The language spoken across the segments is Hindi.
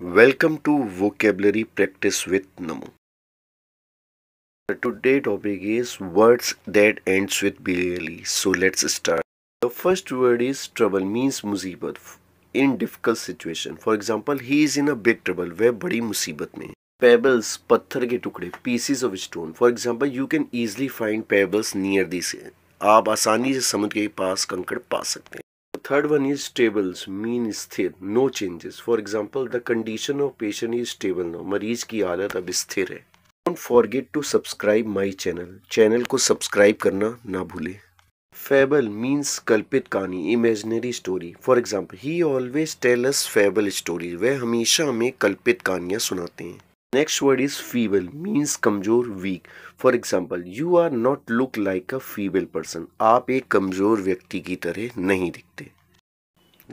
Welcome to Vocabulary Practice with Namu. Today topic is words that ends with barely. So let's start. The first word is trouble means musibat in difficult situation. For example, he is in a big trouble. वह बड़ी मुसीबत में पेबल्स पत्थर के टुकड़े pieces of stone for example you can easily find pebbles near this आप आसानी से समुद्र के पास कंकड़ पा सकते हैं third one is stables mean स्थिर no changes for example the condition of patient is stable now मरीज की हालत अब स्थिर है don't forget to subscribe my channel channel को सब्सक्राइब करना ना भूलें फेबल मीन्स कल्पित कहानी imaginary story for example he always tell us fable story वह हमेशा हमें कल्पित कहानियाँ सुनाते हैं next word is feeble means कमजोर weak for example you are not look like a feeble person आप एक कमजोर व्यक्ति की तरह नहीं दिखते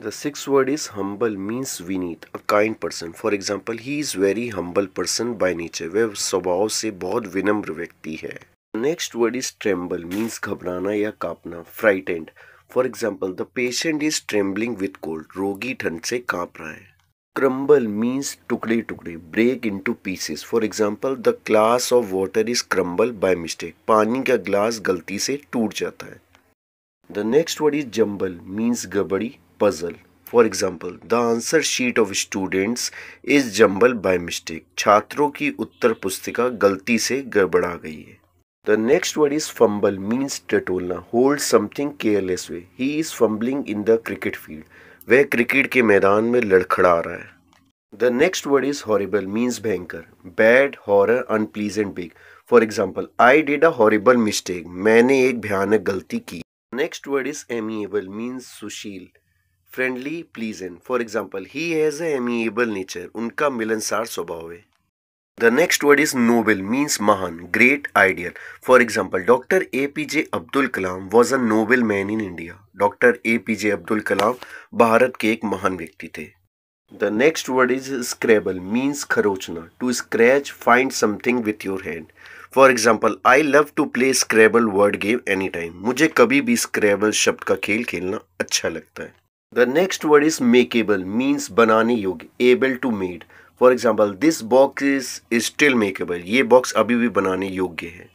the six word is humble means विनीत a kind person for example he is very humble person by nature वह स्वभाव से बहुत विनम्र व्यक्ति है next word is tremble means घबराना या कांपना frightened for example the patient is trembling with cold रोगी ठंड से कांप रहा है क्रम्बल means टुकड़े टुकड़े break into pieces for example the glass of water is crumble by mistake पानी का ग्लास गलती से टूट जाता है the next word is jumble means गबड़ी puzzle for example the answer sheet of students is jumble by mistake छात्रों की उत्तर पुस्तिका गलती से गड़बड़ा गई है the next word is fumble means टटोलना hold something careless way he is fumbling in the cricket field वह क्रिकेट के मैदान में लड़खड़ा रहा है the next word is horrible means भयंकर bad horror unpleasant big for example I did a horrible mistake मैंने एक भयानक गलती की next word is amiable means सुशील friendly pleasant for example he has amiable nature उनका मिलनसार स्वभाव है the next word is noble means महान great ideal for example doctor A P J Abdul Kalam was a Nobel man in India doctor A P J Abdul Kalam भारत के एक महान व्यक्ति थे the next word is scrabble means खरोचना to scratch find something with your hand for example I love to play scrabble word game any time मुझे कभी भी स्क्रेबल शब्द का खेल खेलना अच्छा लगता है the next word is makeable means बनाने योग्य able to made for example this box is still makeable ये बॉक्स अभी भी बनाने योग्य है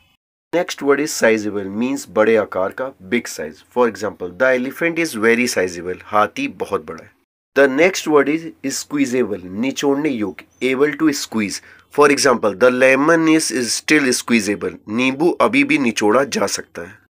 next word is sizeable means बड़े आकार का big size for example the elephant is very sizeable हाथी बहुत बड़ा है the next word is squeezable निचोड़ने योग्य able to squeeze for example the lemon is still squeezable नींबू अभी भी निचोड़ा जा सकता है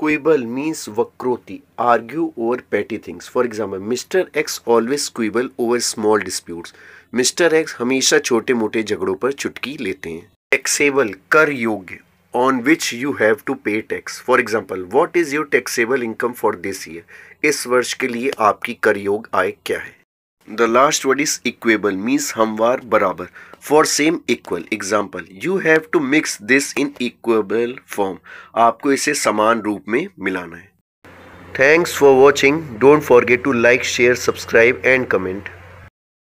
क्विबल मीन्स वक्रोति argue over petty things for example mister X always quibble over small disputes mister X हमेशा छोटे मोटे झगड़ों पर चुटकी लेते हैं टैक्सेबल कर योग्य on which you have to pay tax for example what is your taxable income for this year इस वर्ष के लिए आपकी कर योग आय क्या है the last word is equable means हम वार बराबर for same equal example you have to mix this in equable form आपको इसे समान रूप में मिलाना है thanks for watching don't forget to like share subscribe and comment